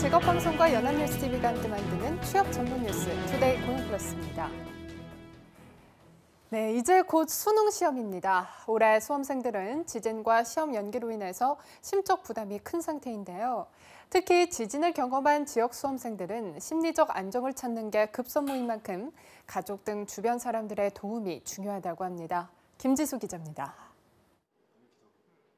직업방송과 연합뉴스TV가 함께 만드는 취업 전문 뉴스 투데이 고용플러스입니다. 네, 이제 곧 수능 시험입니다. 올해 수험생들은 지진과 시험 연기로 인해서 심적 부담이 큰 상태인데요. 특히 지진을 경험한 지역 수험생들은 심리적 안정을 찾는 게 급선무인 만큼 가족 등 주변 사람들의 도움이 중요하다고 합니다. 김지수 기자입니다.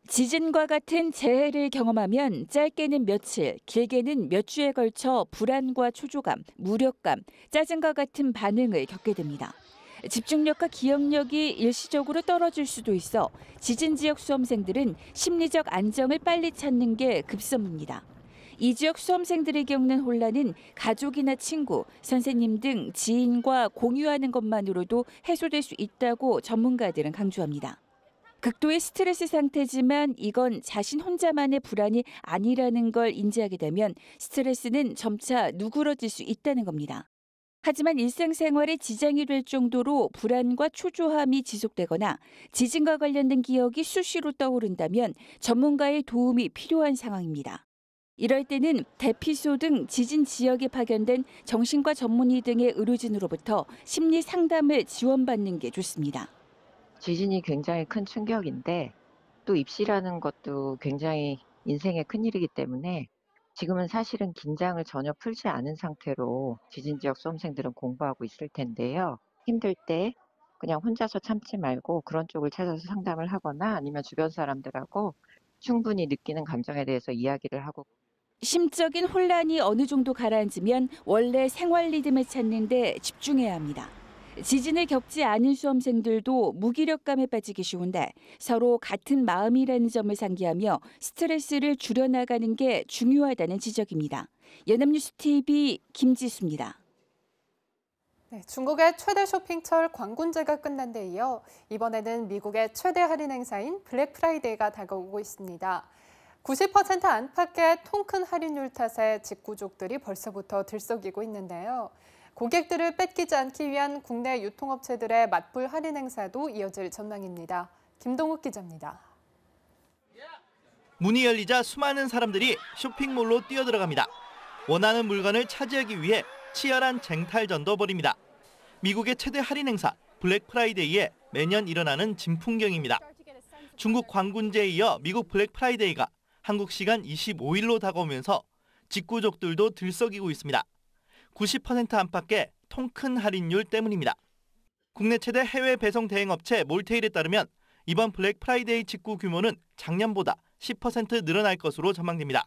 지진과 같은 재해를 경험하면 짧게는 며칠, 길게는 몇 주에 걸쳐 불안과 초조감, 무력감, 짜증과 같은 반응을 겪게 됩니다. 집중력과 기억력이 일시적으로 떨어질 수도 있어 지진 지역 수험생들은 심리적 안정을 빨리 찾는 게 급선무입니다. 이 지역 수험생들이 겪는 혼란은 가족이나 친구, 선생님 등 지인과 공유하는 것만으로도 해소될 수 있다고 전문가들은 강조합니다. 극도의 스트레스 상태지만 이건 자신 혼자만의 불안이 아니라는 걸 인지하게 되면 스트레스는 점차 누그러질 수 있다는 겁니다. 하지만 일상생활에 지장이 될 정도로 불안과 초조함이 지속되거나 지진과 관련된 기억이 수시로 떠오른다면 전문가의 도움이 필요한 상황입니다. 이럴 때는 대피소 등 지진 지역에 파견된 정신과 전문의 등의 의료진으로부터 심리 상담을 지원받는 게 좋습니다. 지진이 굉장히 큰 충격인데 또 입시라는 것도 굉장히 인생의 큰일이기 때문에 지금은 사실은 긴장을 전혀 풀지 않은 상태로 지진 지역 수험생들은 공부하고 있을 텐데요. 힘들 때 그냥 혼자서 참지 말고 그런 쪽을 찾아서 상담을 하거나 아니면 주변 사람들하고 충분히 느끼는 감정에 대해서 이야기를 하고 심적인 혼란이 어느 정도 가라앉으면 원래 생활 리듬을 찾는데 집중해야 합니다. 지진을 겪지 않은 수험생들도 무기력감에 빠지기 쉬운데 서로 같은 마음이라는 점을 상기하며 스트레스를 줄여나가는 게 중요하다는 지적입니다. 연합뉴스 TV 김지수입니다. 네, 중국의 최대 쇼핑철 광군제가 끝난 데 이어 이번에는 미국의 최대 할인 행사인 블랙 프라이데이가 다가오고 있습니다. 90% 안팎의 통큰 할인율 탓에 직구족들이 벌써부터 들썩이고 있는데요. 고객들을 뺏기지 않기 위한 국내 유통업체들의 맞불 할인 행사도 이어질 전망입니다. 김동욱 기자입니다. 문이 열리자 수많은 사람들이 쇼핑몰로 뛰어들어갑니다. 원하는 물건을 차지하기 위해 치열한 쟁탈전도 벌입니다. 미국의 최대 할인 행사 블랙 프라이데이에 매년 일어나는 진풍경입니다. 중국 광군제에 이어 미국 블랙 프라이데이가 한국 시간 25일로 다가오면서 직구족들도 들썩이고 있습니다. 90% 안팎의 통큰 할인율 때문입니다. 국내 최대 해외 배송 대행 업체 몰테일에 따르면 이번 블랙 프라이데이 직구 규모는 작년보다 10% 늘어날 것으로 전망됩니다.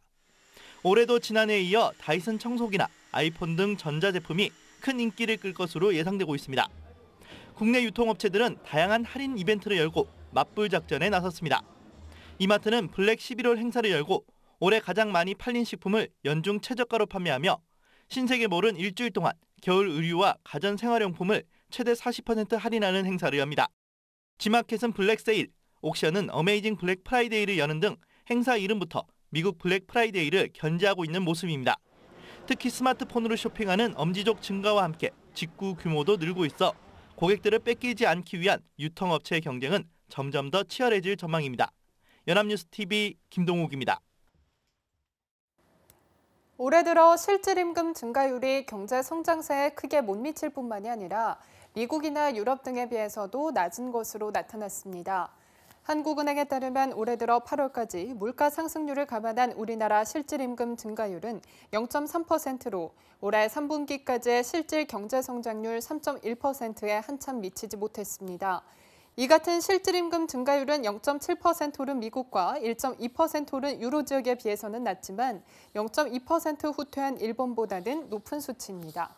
올해도 지난해에 이어 다이슨 청소기나 아이폰 등 전자제품이 큰 인기를 끌 것으로 예상되고 있습니다. 국내 유통업체들은 다양한 할인 이벤트를 열고 맞불 작전에 나섰습니다. 이마트는 블랙 11월 행사를 열고 올해 가장 많이 팔린 식품을 연중 최저가로 판매하며 신세계몰은 일주일 동안 겨울 의류와 가전 생활용품을 최대 40% 할인하는 행사를 엽니다. 지마켓은 블랙세일, 옥션은 어메이징 블랙 프라이데이를 여는 등 행사 이름부터 미국 블랙 프라이데이를 견제하고 있는 모습입니다. 특히 스마트폰으로 쇼핑하는 엄지족 증가와 함께 직구 규모도 늘고 있어 고객들을 뺏기지 않기 위한 유통업체의 경쟁은 점점 더 치열해질 전망입니다. 연합뉴스 TV 김동욱입니다. 올해 들어 실질 임금 증가율이 경제 성장세에 크게 못 미칠 뿐만이 아니라 미국이나 유럽 등에 비해서도 낮은 것으로 나타났습니다. 한국은행에 따르면 올해 들어 8월까지 물가 상승률을 감안한 우리나라 실질 임금 증가율은 0.3%로 올해 3분기까지의 실질 경제 성장률 3.1%에 한참 미치지 못했습니다. 이 같은 실질임금 증가율은 0.7% 오른 미국과 1.2% 오른 유로 지역에 비해서는 낮지만 0.2% 후퇴한 일본보다는 높은 수치입니다.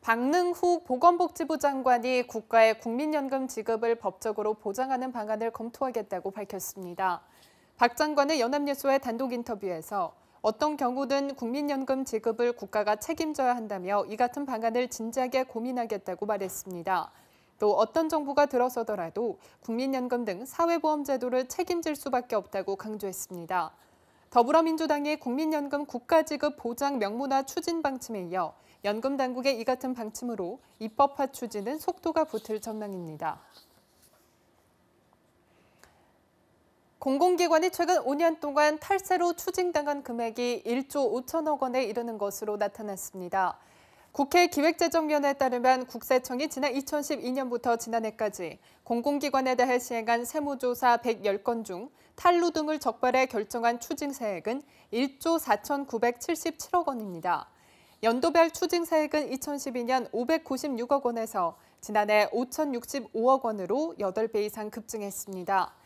박능후 보건복지부 장관이 국가의 국민연금 지급을 법적으로 보장하는 방안을 검토하겠다고 밝혔습니다. 박 장관은 연합뉴스와의 단독 인터뷰에서 어떤 경우든 국민연금 지급을 국가가 책임져야 한다며 이 같은 방안을 진지하게 고민하겠다고 말했습니다. 또 어떤 정부가 들어서더라도 국민연금 등 사회보험 제도를 책임질 수밖에 없다고 강조했습니다. 더불어민주당의 국민연금 국가지급 보장 명문화 추진 방침에 이어 연금 당국의 이 같은 방침으로 입법화 추진은 속도가 붙을 전망입니다. 공공기관이 최근 5년 동안 탈세로 추징당한 금액이 1조 5천억 원에 이르는 것으로 나타났습니다. 국회 기획재정위원회에 따르면 국세청이 지난 2012년부터 지난해까지 공공기관에 대해 시행한 세무조사 110건 중 탈루 등을 적발해 결정한 추징세액은 1조 4,977억 원입니다. 연도별 추징세액은 2012년 596억 원에서 지난해 5,065억 원으로 8배 이상 급증했습니다.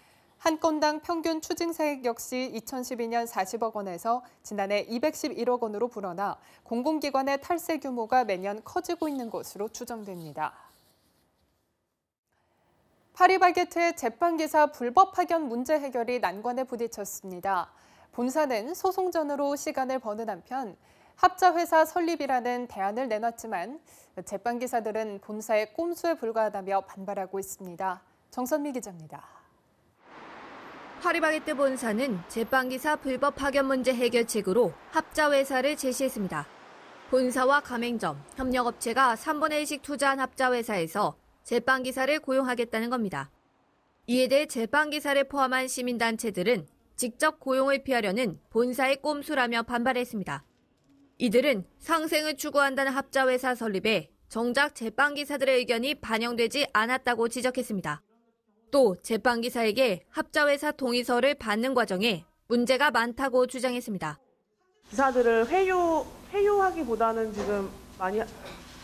한 건당 평균 추징세액 역시 2012년 40억 원에서 지난해 211억 원으로 불어나 공공기관의 탈세 규모가 매년 커지고 있는 것으로 추정됩니다. 파리바게트의 재판기사 불법 파견 문제 해결이 난관에 부딪혔습니다. 본사는 소송전으로 시간을 버는 한편 합자회사 설립이라는 대안을 내놨지만 재판기사들은 본사의 꼼수에 불과하다며 반발하고 있습니다. 정선미 기자입니다. 파리바게뜨 본사는 제빵기사 불법 파견 문제 해결책으로 합자회사를 제시했습니다. 본사와 가맹점, 협력업체가 3분의 1씩 투자한 합자회사에서 제빵기사를 고용하겠다는 겁니다. 이에 대해 제빵기사를 포함한 시민단체들은 직접 고용을 피하려는 본사의 꼼수라며 반발했습니다. 이들은 상생을 추구한다는 합자회사 설립에 정작 제빵기사들의 의견이 반영되지 않았다고 지적했습니다. 또 재판기사에게 합자회사 동의서를 받는 과정에 문제가 많다고 주장했습니다. 기사들을 회유, 회유하기보다는 지금 많이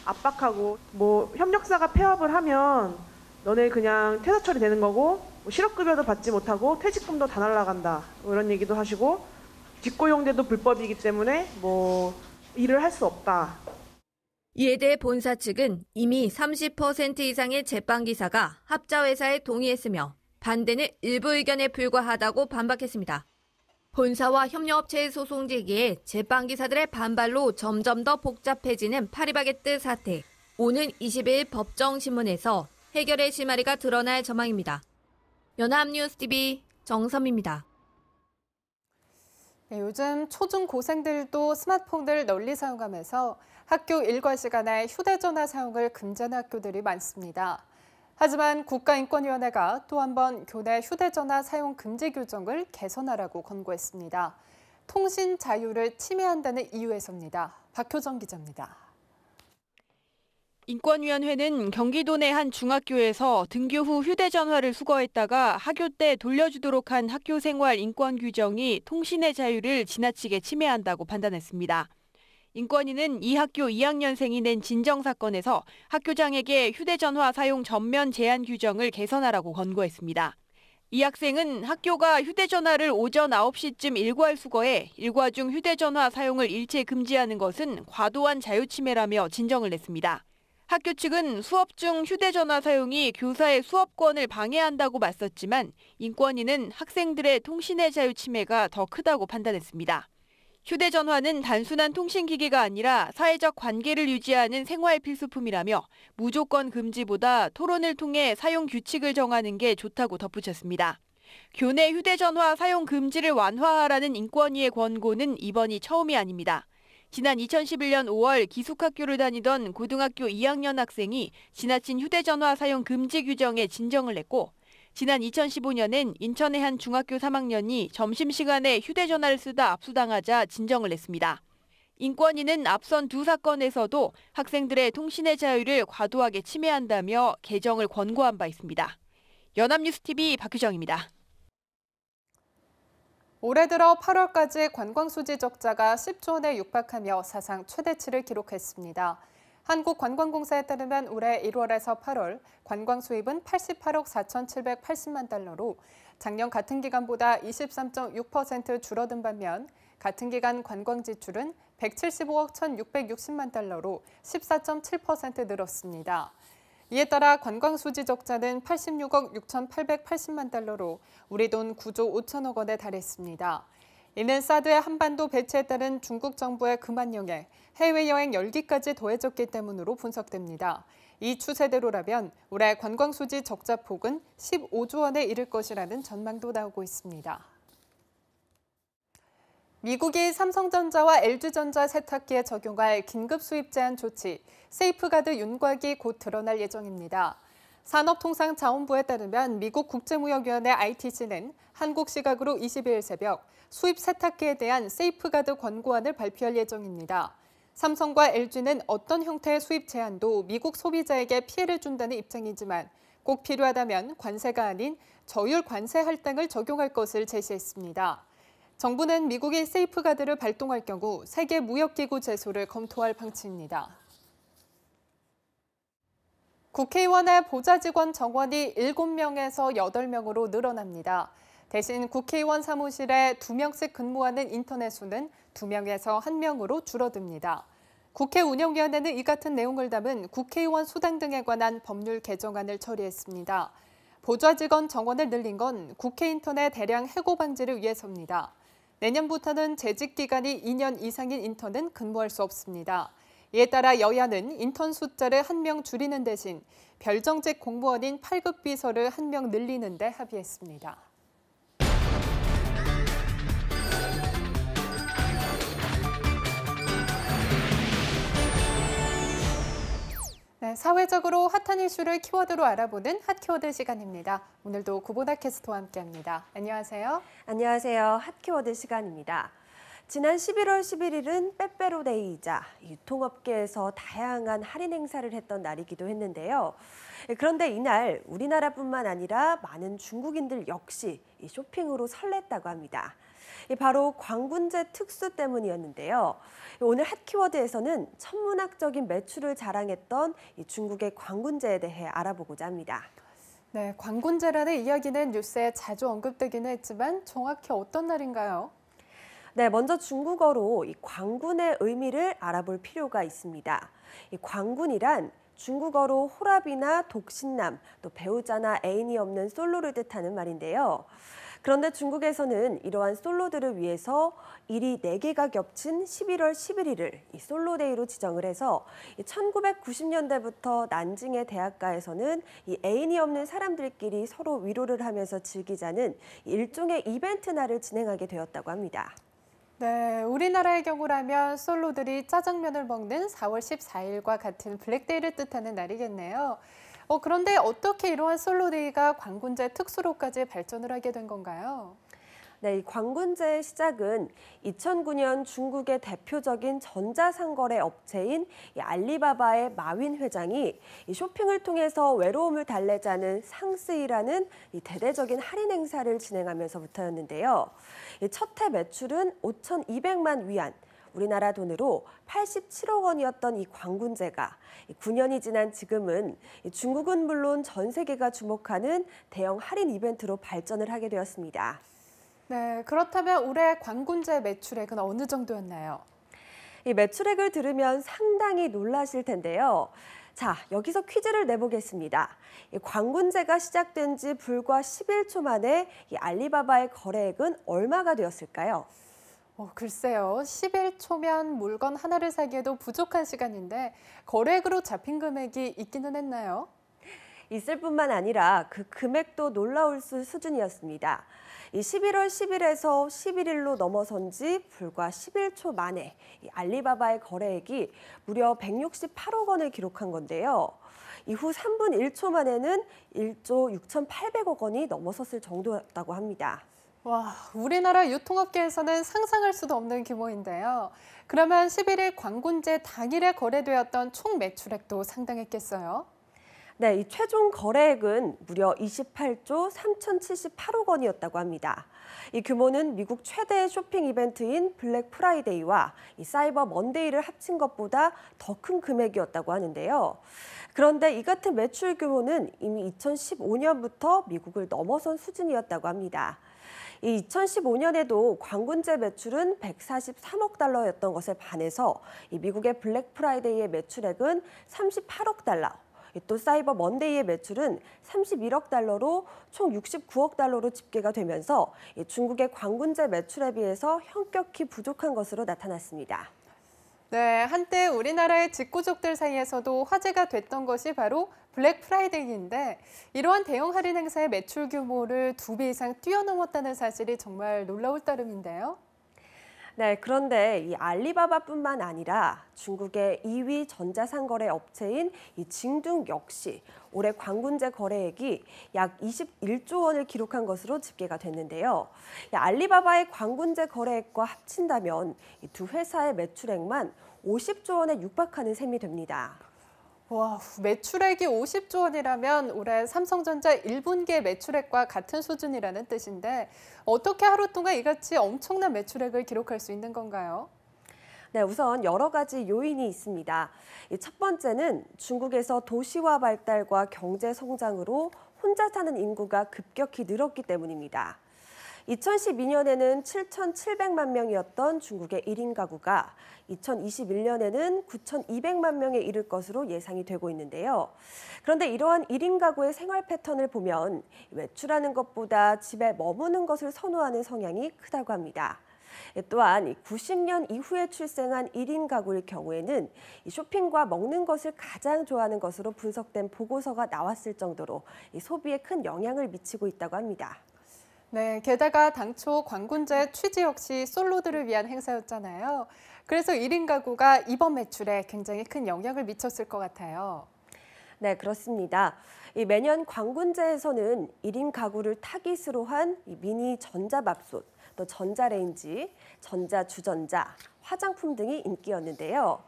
압박하고 뭐 협력사가 폐업을 하면 너네 그냥 퇴사 처리 되는 거고 뭐 실업급여도 받지 못하고 퇴직금도 다 날라간다 이런 얘기도 하시고 뒷고용제도 불법이기 때문에 뭐 일을 할 수 없다 이에 대해 본사 측은 이미 30% 이상의 제빵기사가 합자회사에 동의했으며 반대는 일부 의견에 불과하다고 반박했습니다. 본사와 협력업체의 소송 제기에 제빵기사들의 반발로 점점 더 복잡해지는 파리바게뜨 사태. 오는 20일 법정신문에서 해결의 실마리가 드러날 전망입니다. 연합뉴스TV 정선입니다. 네, 요즘 초중고생들도 스마트폰을 널리 사용하면서 학교 일과 시간에 휴대전화 사용을 금지하는 학교들이 많습니다. 하지만 국가인권위원회가 또한번 교내 휴대전화 사용 금지 규정을 개선하라고 권고했습니다. 통신 자유를 침해한다는 이유에서입니다. 박효정 기자입니다. 인권위원회는 경기도 내 한 중학교에서 등교 후 휴대전화를 수거했다가 학교 때 돌려주도록 한 학교 생활 인권 규정이 통신의 자유를 지나치게 침해한다고 판단했습니다. 인권위는 이 학교 2학년생이 낸 진정 사건에서 학교장에게 휴대전화 사용 전면 제한 규정을 개선하라고 권고했습니다. 이 학생은 학교가 휴대전화를 오전 9시쯤 일괄 수거해 일과 중 휴대전화 사용을 일체 금지하는 것은 과도한 자유침해라며 진정을 냈습니다. 학교 측은 수업 중 휴대전화 사용이 교사의 수업권을 방해한다고 맞섰지만 인권위는 학생들의 통신의 자유 침해가 더 크다고 판단했습니다. 휴대전화는 단순한 통신기기가 아니라 사회적 관계를 유지하는 생활 필수품이라며 무조건 금지보다 토론을 통해 사용 규칙을 정하는 게 좋다고 덧붙였습니다. 교내 휴대전화 사용 금지를 완화하라는 인권위의 권고는 이번이 처음이 아닙니다. 지난 2011년 5월 기숙학교를 다니던 고등학교 2학년 학생이 지나친 휴대전화 사용 금지 규정에 진정을 냈고 지난 2015년엔 인천의 한 중학교 3학년이 점심시간에 휴대전화를 쓰다 압수당하자 진정을 냈습니다. 인권위는 앞선 두 사건에서도 학생들의 통신의 자유를 과도하게 침해한다며 개정을 권고한 바 있습니다. 연합뉴스TV 박규정입니다. 올해 들어 8월까지 관광수지 적자가 10조 원에 육박하며 사상 최대치를 기록했습니다. 한국관광공사에 따르면 올해 1월에서 8월 관광 수입은 88억 4,780만 달러로 작년 같은 기간보다 23.6% 줄어든 반면 같은 기간 관광 지출은 175억 1,660만 달러로 14.7% 늘었습니다. 이에 따라 관광수지 적자는 86억 6,880만 달러로 우리 돈 9조 5천억 원에 달했습니다. 이는 사드의 한반도 배치에 따른 중국 정부의 금한 영에 해외여행 열기까지 더해졌기 때문으로 분석됩니다. 이 추세대로라면 올해 관광수지 적자 폭은 15조 원에 이를 것이라는 전망도 나오고 있습니다. 미국이 삼성전자와 LG전자 세탁기에 적용할 긴급 수입 제한 조치, 세이프가드 윤곽이 곧 드러날 예정입니다. 산업통상자원부에 따르면 미국 국제무역위원회 ITC는 한국 시각으로 22일 새벽 수입 세탁기에 대한 세이프가드 권고안을 발표할 예정입니다. 삼성과 LG는 어떤 형태의 수입 제한도 미국 소비자에게 피해를 준다는 입장이지만 꼭 필요하다면 관세가 아닌 저율 관세 할당을 적용할 것을 제시했습니다. 정부는 미국의 세이프가드를 발동할 경우 세계 무역기구 제소를 검토할 방침입니다. 국회의원의 보좌직원 정원이 7명에서 8명으로 늘어납니다. 대신 국회의원 사무실에 2명씩 근무하는 인터넷 수는 2명에서 1명으로 줄어듭니다. 국회 운영위원회는 이 같은 내용을 담은 국회의원 수당 등에 관한 법률 개정안을 처리했습니다. 보좌직원 정원을 늘린 건 국회 인터넷 대량 해고 방지를 위해서입니다. 내년부터는 재직 기간이 2년 이상인 인턴은 근무할 수 없습니다. 이에 따라 여야는 인턴 숫자를 한 명 줄이는 대신 별정직 공무원인 8급 비서를 한 명 늘리는 데 합의했습니다. 사회적으로 핫한 이슈를 키워드로 알아보는 핫키워드 시간입니다. 오늘도 구보다 캐스터와 함께합니다. 안녕하세요. 안녕하세요. 핫키워드 시간입니다. 지난 11월 11일은 빼빼로데이이자 유통업계에서 다양한 할인 행사를 했던 날이기도 했는데요. 그런데 이날 우리나라뿐만 아니라 많은 중국인들 역시 쇼핑으로 설렜다고 합니다. 바로 광군제 특수 때문이었는데요. 오늘 핫 키워드에서는 천문학적인 매출을 자랑했던 중국의 광군제에 대해 알아보고자 합니다. 네, 광군제라는 이야기는 뉴스에 자주 언급되기는 했지만 정확히 어떤 날인가요? 네, 먼저 중국어로 이 광군의 의미를 알아볼 필요가 있습니다. 이 광군이란 중국어로 호랍이나 독신남, 또 배우자나 애인이 없는 솔로를 뜻하는 말인데요. 그런데 중국에서는 이러한 솔로들을 위해서 일이 4개가 겹친 11월 11일을 솔로데이로 지정을 해서 1990년대부터 난징의 대학가에서는 이 애인이 없는 사람들끼리 서로 위로를 하면서 즐기자는 일종의 이벤트 날을 진행하게 되었다고 합니다. 네, 우리나라의 경우라면 솔로들이 짜장면을 먹는 4월 14일과 같은 블랙데이를 뜻하는 날이겠네요. 어, 그런데 어떻게 이러한 솔로데이가 광군제 특수로까지 발전을 하게 된 건가요? 네, 이 광군제의 시작은 2009년 중국의 대표적인 전자상거래 업체인 알리바바의 마윈 회장이 쇼핑을 통해서 외로움을 달래자는 상스이라는 대대적인 할인 행사를 진행하면서부터였는데요. 첫 해 매출은 5,200만 위안, 우리나라 돈으로 87억 원이었던 이 광군제가 9년이 지난 지금은 중국은 물론 전 세계가 주목하는 대형 할인 이벤트로 발전을 하게 되었습니다. 네, 그렇다면 올해 광군제 매출액은 어느 정도였나요? 이 매출액을 들으면 상당히 놀라실 텐데요. 자, 여기서 퀴즈를 내보겠습니다. 광군제가 시작된 지 불과 11초 만에 이 알리바바의 거래액은 얼마가 되었을까요? 어, 글쎄요. 11초면 물건 하나를 사기에도 부족한 시간인데 거래액으로 잡힌 금액이 있기는 했나요? 있을 뿐만 아니라 그 금액도 놀라울 수준이었습니다. 이 11월 10일에서 11일로 넘어선 지 불과 11초 만에 알리바바의 거래액이 무려 168억 원을 기록한 건데요. 이후 3분 1초 만에는 1조 6,800억 원이 넘어섰을 정도였다고 합니다. 와, 우리나라 유통업계에서는 상상할 수도 없는 규모인데요. 그러면 11일 광군제 당일에 거래되었던 총 매출액도 상당했겠어요. 네, 이 최종 거래액은 무려 28조 3,078억 원이었다고 합니다. 이 규모는 미국 최대 쇼핑 이벤트인 블랙 프라이데이와 이 사이버 먼데이를 합친 것보다 더 큰 금액이었다고 하는데요. 그런데 이 같은 매출 규모는 이미 2015년부터 미국을 넘어선 수준이었다고 합니다. 이 2015년에도 광군제 매출은 143억 달러였던 것에 반해서 이 미국의 블랙 프라이데이의 매출액은 38억 달러, 또 사이버 먼데이의 매출은 31억 달러로 총 69억 달러로 집계가 되면서 중국의 광군제 매출에 비해서 현격히 부족한 것으로 나타났습니다. 네, 한때 우리나라의 직구족들 사이에서도 화제가 됐던 것이 바로 블랙 프라이데이인데 이러한 대형 할인 행사의 매출 규모를 두 배 이상 뛰어넘었다는 사실이 정말 놀라울 따름인데요. 네, 그런데 이 알리바바뿐만 아니라 중국의 2위 전자상거래 업체인 이 징둥 역시 올해 광군제 거래액이 약 21조 원을 기록한 것으로 집계가 됐는데요. 알리바바의 광군제 거래액과 합친다면 두 회사의 매출액만 50조 원에 육박하는 셈이 됩니다. 와, 매출액이 50조 원이라면 올해 삼성전자 1분기 매출액과 같은 수준이라는 뜻인데 어떻게 하루 동안 이같이 엄청난 매출액을 기록할 수 있는 건가요? 네, 우선 여러 가지 요인이 있습니다. 첫 번째는 중국에서 도시화 발달과 경제 성장으로 혼자 사는 인구가 급격히 늘었기 때문입니다. 2012년에는 7,700만 명이었던 중국의 1인 가구가 2021년에는 9,200만 명에 이를 것으로 예상이 되고 있는데요. 그런데 이러한 1인 가구의 생활 패턴을 보면 외출하는 것보다 집에 머무는 것을 선호하는 성향이 크다고 합니다. 예, 또한 90년 이후에 출생한 1인 가구일 경우에는 쇼핑과 먹는 것을 가장 좋아하는 것으로 분석된 보고서가 나왔을 정도로 소비에 큰 영향을 미치고 있다고 합니다. 네, 게다가 당초 광군제 취지 역시 솔로들을 위한 행사였잖아요. 그래서 1인 가구가 이번 매출에 굉장히 큰 영향을 미쳤을 것 같아요. 네, 그렇습니다. 매년 광군제에서는 1인 가구를 타깃으로 한 미니 전자밥솥, 또 전자레인지, 전자주전자, 화장품 등이 인기였는데요.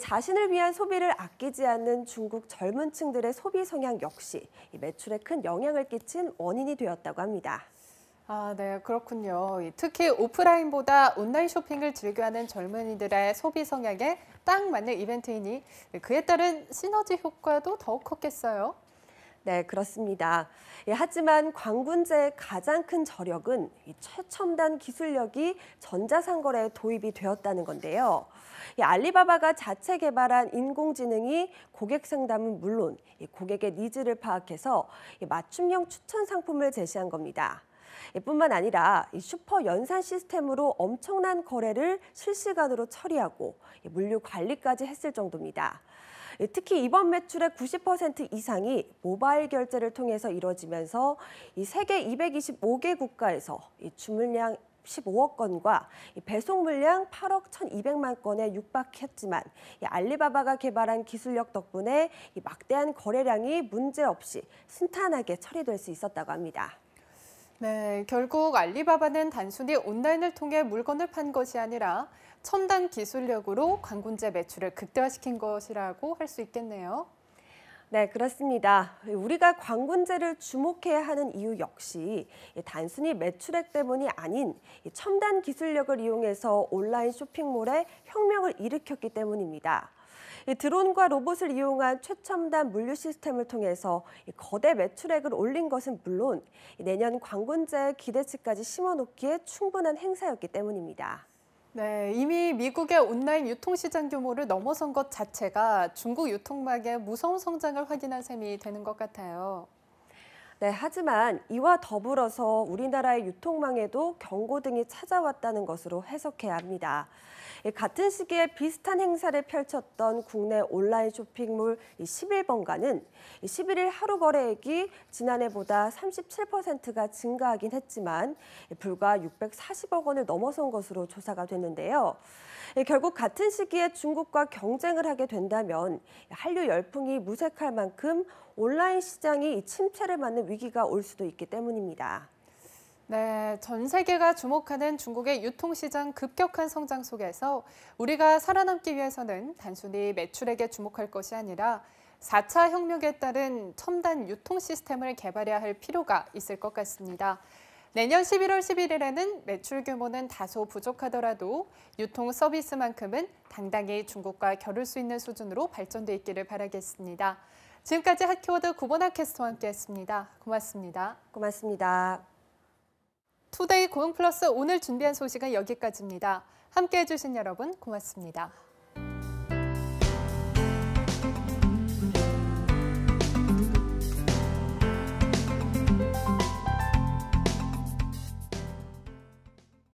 자신을 위한 소비를 아끼지 않는 중국 젊은 층들의 소비 성향 역시 매출에 큰 영향을 끼친 원인이 되었다고 합니다. 아, 네, 그렇군요. 특히 오프라인보다 온라인 쇼핑을 즐겨하는 젊은이들의 소비 성향에 딱 맞는 이벤트이니 그에 따른 시너지 효과도 더욱 컸겠어요. 네, 그렇습니다. 예, 하지만 광군제의 가장 큰 저력은 이 최첨단 기술력이 전자상거래에 도입이 되었다는 건데요. 이 알리바바가 자체 개발한 인공지능이 고객 상담은 물론 이 고객의 니즈를 파악해서 이 맞춤형 추천 상품을 제시한 겁니다. 뿐만 아니라 슈퍼 연산 시스템으로 엄청난 거래를 실시간으로 처리하고 물류 관리까지 했을 정도입니다. 특히 이번 매출의 90% 이상이 모바일 결제를 통해서 이뤄지면서 세계 225개 국가에서 주문량 15억 건과 배송 물량 8억 1,200만 건에 육박했지만 알리바바가 개발한 기술력 덕분에 막대한 거래량이 문제없이 순탄하게 처리될 수 있었다고 합니다. 네, 결국 알리바바는 단순히 온라인을 통해 물건을 판 것이 아니라 첨단 기술력으로 광군제 매출을 극대화시킨 것이라고 할 수 있겠네요. 네, 그렇습니다. 우리가 광군제를 주목해야 하는 이유 역시 단순히 매출액 때문이 아닌 첨단 기술력을 이용해서 온라인 쇼핑몰에 혁명을 일으켰기 때문입니다. 드론과 로봇을 이용한 최첨단 물류 시스템을 통해서 거대 매출액을 올린 것은 물론 내년 광군제 기대치까지 심어놓기에 충분한 행사였기 때문입니다. 네, 이미 미국의 온라인 유통시장 규모를 넘어선 것 자체가 중국 유통망의 무서운 성장을 확인한 셈이 되는 것 같아요. 네, 하지만 이와 더불어서 우리나라의 유통망에도 경고 등이 찾아왔다는 것으로 해석해야 합니다. 같은 시기에 비슷한 행사를 펼쳤던 국내 온라인 쇼핑몰 11번가는 11일 하루 거래액이 지난해보다 37%가 증가하긴 했지만 불과 640억 원을 넘어선 것으로 조사가 됐는데요. 결국 같은 시기에 중국과 경쟁을 하게 된다면 한류 열풍이 무색할 만큼 온라인 시장이 침체를 맞는 위기가 올 수도 있기 때문입니다. 네, 전 세계가 주목하는 중국의 유통시장 급격한 성장 속에서 우리가 살아남기 위해서는 단순히 매출액에 주목할 것이 아니라 4차 혁명에 따른 첨단 유통 시스템을 개발해야 할 필요가 있을 것 같습니다. 내년 11월 11일에는 매출 규모는 다소 부족하더라도 유통 서비스만큼은 당당히 중국과 겨룰 수 있는 수준으로 발전돼 있기를 바라겠습니다. 지금까지 핫키워드 구본학 캐스트와 함께했습니다. 고맙습니다. 고맙습니다. 투데이 고용 플러스 오늘 준비한 소식은 여기까지입니다. 함께해 주신 여러분 고맙습니다.